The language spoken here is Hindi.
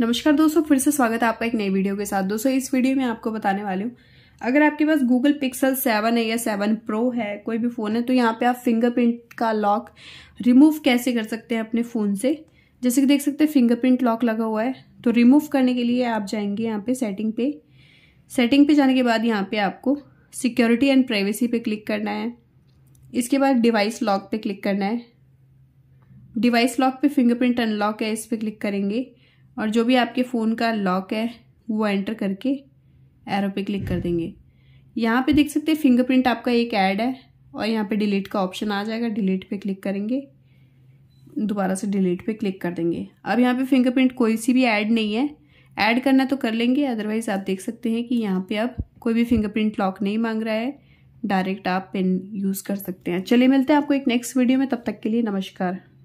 नमस्कार दोस्तों फिर से स्वागत है आपका एक नई वीडियो के साथ दोस्तों इस वीडियो में आपको बताने वाली हूँ अगर आपके पास गूगल पिक्सल सेवन है या सेवन प्रो है कोई भी फ़ोन है तो यहाँ पे आप फिंगरप्रिंट का लॉक रिमूव कैसे कर सकते हैं अपने फ़ोन से जैसे कि देख सकते हैं फिंगरप्रिंट लॉक लगा हुआ है तो रिमूव करने के लिए आप जाएंगे यहाँ पे सेटिंग पे सेटिंग पे जाने के बाद यहाँ पे आपको सिक्योरिटी एंड प्राइवेसी पे क्लिक करना है इसके बाद डिवाइस लॉक पे क्लिक करना है डिवाइस लॉक पे फिंगरप्रिंट अनलॉक है इस पर क्लिक करेंगे और जो भी आपके फ़ोन का लॉक है वो एंटर करके एरो पे क्लिक कर देंगे यहाँ पे देख सकते हैं फिंगरप्रिंट आपका एक ऐड है और यहाँ पे डिलीट का ऑप्शन आ जाएगा डिलीट पे क्लिक करेंगे दोबारा से डिलीट पे क्लिक कर देंगे अब यहाँ पे फिंगरप्रिंट कोई सी भी ऐड नहीं है ऐड करना तो कर लेंगे अदरवाइज़ आप देख सकते हैं कि यहाँ पे अब कोई भी फिंगरप्रिंट लॉक नहीं मांग रहा है डायरेक्ट आप पेन यूज़ कर सकते हैं चलिए मिलते हैं आपको एक नेक्स्ट वीडियो में तब तक के लिए नमस्कार